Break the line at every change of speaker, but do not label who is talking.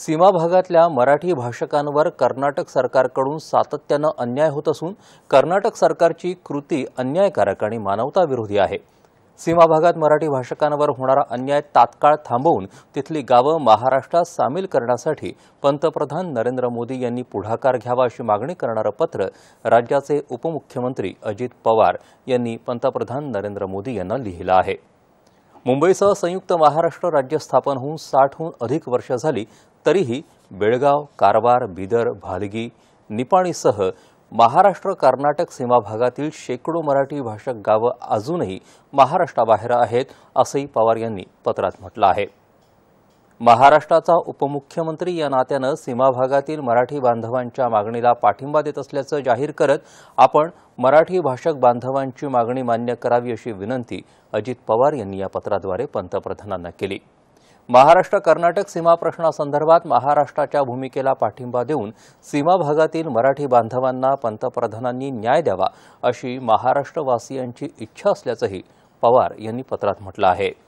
सीमा भागातल्या मराठी भाषकांवर कर्नाटक सरकारकडून सातत्यानं अन्याय होत असून कर्नाटक सरकारची कृती अन्यायकारक आणि मानवताविरोधी आहे सीमा भागात मराठी भाषकांवर होणारा अन्याय तात्काळ थांबवून तिथली गावं महाराष्ट्रात सामील करण्यासाठी पंतप्रधान नरेंद्र मोदी यांनी पुढाकार घ्यावा अशी मागणी करणारं पत्र राज्याचे उपमुख्यमंत्री अजित पवार यांनी पंतप्रधान नरेंद्र मोदी यांना लिहिलं आहे मुंबईसह संयुक्त महाराष्ट्र राज्य स्थापन होऊन साठहून अधिक वर्ष झाली तरीही बेळगाव कारवार बिदर भालगी निपाणीसह महाराष्ट्र कर्नाटक सीमाभागातील शेकडो मराठी भाषक गावं अजूनही महाराष्ट्राबाहेर आहेत असंही पवार यांनी पत्रात म्हटलं आहे महाराष्ट्राचा उपमुख्यमंत्री या नात्यानं सीमाभागातील मराठी बांधवांच्या मागणीला पाठिंबा देत असल्याचं जाहीर करत आपण मराठी भाषक बांधवांची मागणी मान्य करावी अशी विनंती अजित पवार यांनी या पत्राद्वारे पंतप्रधानांना केली महाराष्ट्र कर्नाटक सीमा महाराष्ट्राच्या भूमिकेला पाठिंबा देऊन सीमा भागातील मराठी बांधवांना पंतप्रधानांनी न्याय द्यावा अशी महाराष्ट्रवासियांची इच्छा असल्याचंही पवार यांनी पत्रात म्हटलं आहे